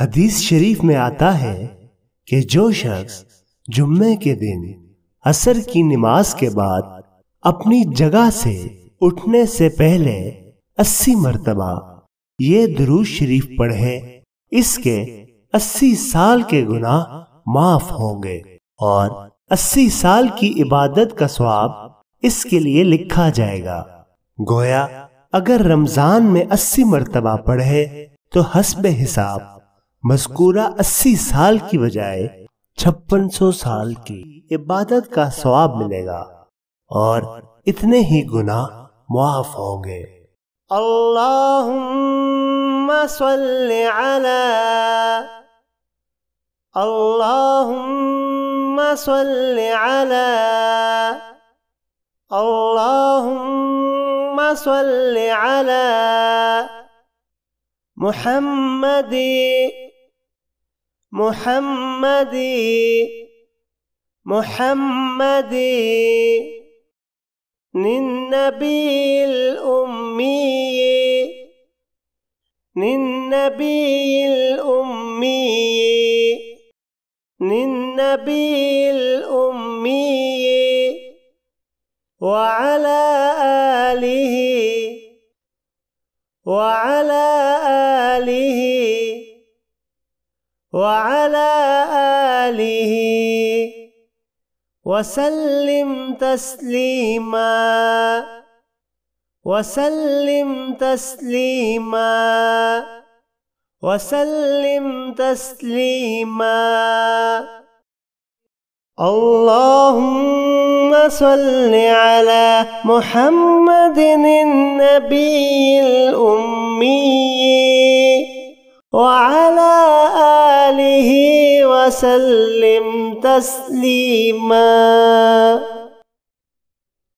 हदीस शरीफ में आता है कि जो शख्स जुम्मे के दिन असर की नमाज के बाद अपनी जगह से उठने से पहले अस्सी मरतबा ये दरूज शरीफ पढ़े इसके अस्सी साल के गुनाह माफ होंगे और अस्सी साल की इबादत का स्वाब इसके लिए लिखा जाएगा गोया अगर रमजान में अस्सी मरतबा पढ़े तो हसब हिसाब मस्कुरा अस्सी साल की बजाय छप्पन सौ साल की इबादत का स्वाब मिलेगा और इतने ही गुना मुआफ होंगे अल्लाह अल्लाह अला अल्लाहुम्मा محمدي محمدي للنبي الأمي للنبي الأمي للنبي الأمي وعلى آله وعلى وعلى آله وسلم تسليما وسلم تسليما وسلم تسليما اللهم صل على محمد النبي الأمي آله وسلم تسليما